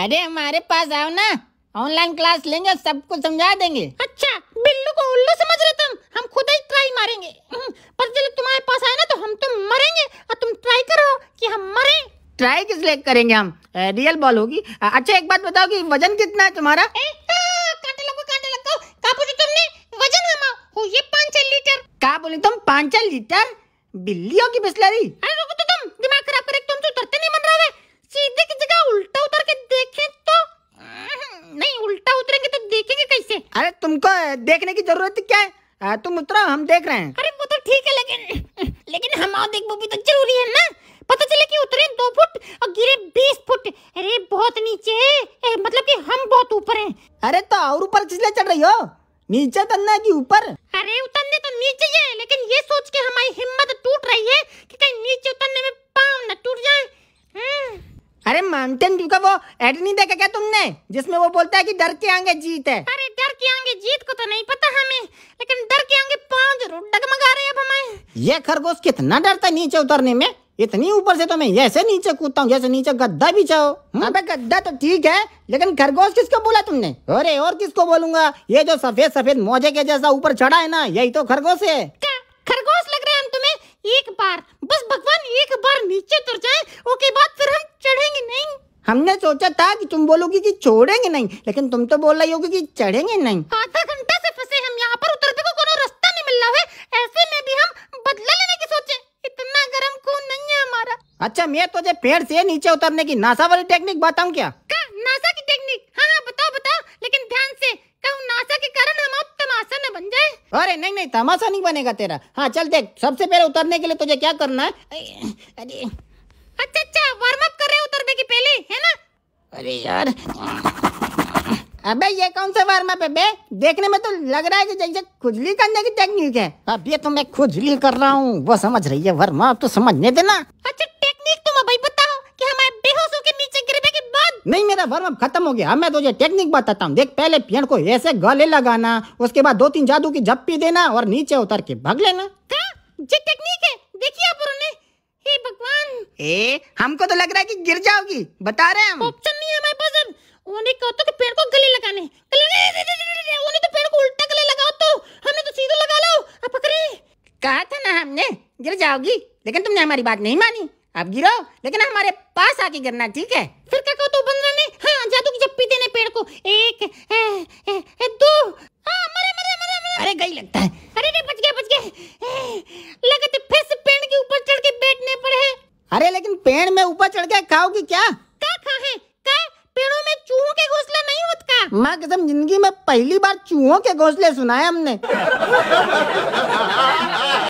अरे हमारे पास आओ ना ऑनलाइन क्लास लेंगे सब कुछ समझा देंगे अच्छा बिल्लू को उल्लू समझ रहे तुम हम खुद ही ट्राई मारेंगे पर जब तुम्हारे पास आए ना तो हम तो मरेंगे और तुम ट्राई करो कि हम मरे ट्राई किस लिए करेंगे हम रियल बॉल होगी अच्छा एक बात बताओ कि वजन कितना है तुम्हारा का बोली तुम पांच लीटर बिल्लियों की बिस्लरी अरे तुमको देखने की जरूरत क्या है तुम उतरो हम देख रहे हैं अरे वो तो ठीक है लेकिन लेकिन हम देख वो भी तो जरूरी है ना पता चले कि उतरे दो फुट और गिरे बीस फुट अरे बहुत नीचे ए, मतलब कि हम बहुत ऊपर हैं अरे तो और ऊपर किसलिए चढ़ रही हो नीचे उतरना तो है कि ऊपर अरे उतरने तो नीचे ही है लेकिन ये सोच के हमारी हिम्मत टूट रही है कि कहीं नीचे उतरने में पाँव न टूट जाए हम्म। अरे माउंटेन व्यू का वो एड नहीं देखा क्या तुमने जिसमें वो बोलता है कि डर के आगे जीत है अरे जीत को तो नहीं पता हमें लेकिन डर के आगे पांव जरूर डगमगा रहे अब हमें ये खरगोश कितना डरता नीचे उतरने में इतनी ऊपर से तो मैं ऐसे नीचे कूदता हूँ जैसे नीचे गद्दा भी चाहो हम्म? अबे गद्दा तो ठीक है लेकिन खरगोश किसको बोला तुमने अरे और किसको बोलूंगा ये जो सफेद सफेद मोजे के जैसा ऊपर चढ़ा है ना यही तो खरगोश है खरगोश लग रहे हैं हम तुम्हें एक बार बस भगवान एक बार नीचे उतर जाए हमने सोचा था कि तुम बोलोगी कि छोड़ेंगे नहीं लेकिन तुम तो बोल रही होगी कि चढ़ेंगे नहीं आधा घंटे से फंसे हम यहाँ पर उतरते को कोई रास्ता नहीं मिल रहा है ऐसे में भी हम बदला लेने की सोचे इतना गर्म खून नहीं है हमारा अच्छा मैं तुझे तो पेड़ से नीचे उतरने की नासा वाली टेक्निक बताऊँ क्या नासा की टेक्निक हाँ हाँ बताओ बताओ लेकिन ध्यान से कहूँ नासा के कारण हम अब तमाशा न बन जाए अरे नहीं नहीं तमाशा नहीं बनेगा तेरा हाँ चल देख सबसे पहले उतरने के लिए तुझे क्या करना है अरे अरे यार अबे ये कौन सा वार्म अप है बे देखने में तो लग रहा है कि जैसे खुजली करने की टेक्निक है अब ये तो मैं खुजली कर रहा हूँ वो समझ रही है वर्मा अप तो समझने देना अच्छा टेक्निक तुम अभी बताओ कि हमारे बेहोश होकर नीचे गिरने के बाद नहीं मेरा वार्म अप खत्म हो गया मैं तुझे तो टेक्निक बताता हूँ देख पहले पेड़ को ऐसे गले लगाना उसके बाद दो तीन जादू की झप्पी देना और नीचे उतर के भाग लेना क्या? हाँ, ए हमको तो लग रहा है कि गिर जाओगी बता रहे हैं हम ऑप्शन नहीं है हमारे पास अब उन्होंने कहा तो कि पेड़ को गले लगाने गले उन्होंने तो पेड़ को उल्टा गले लगाओ तो हमने तो सीधा लगा लो अब पकड़े कहा था ना हमने गिर जाओगी लेकिन तुमने हमारी बात नहीं मानी अब गिरो लेकिन हमारे पास आके गिरना ठीक है फिर क्या कहो तो बंदरा ने हाँ जादू की जप्पी देने पेड़ को एक ए, दो आ, हाँ, मरे, मरे, मरे, मरे। अरे गई लगता है अरे नहीं बच गए बच गए लगते फिर से पेड़ के ऊपर चढ़ के बैठने पड़े हैं अरे लेकिन पेड़ में ऊपर चढ़ के खाओगी क्या का खाए का पेड़ों में चूहों के घोंसले नहीं होते माँ कसम जिंदगी में पहली बार चूहों के घोंसले सुनाए हमने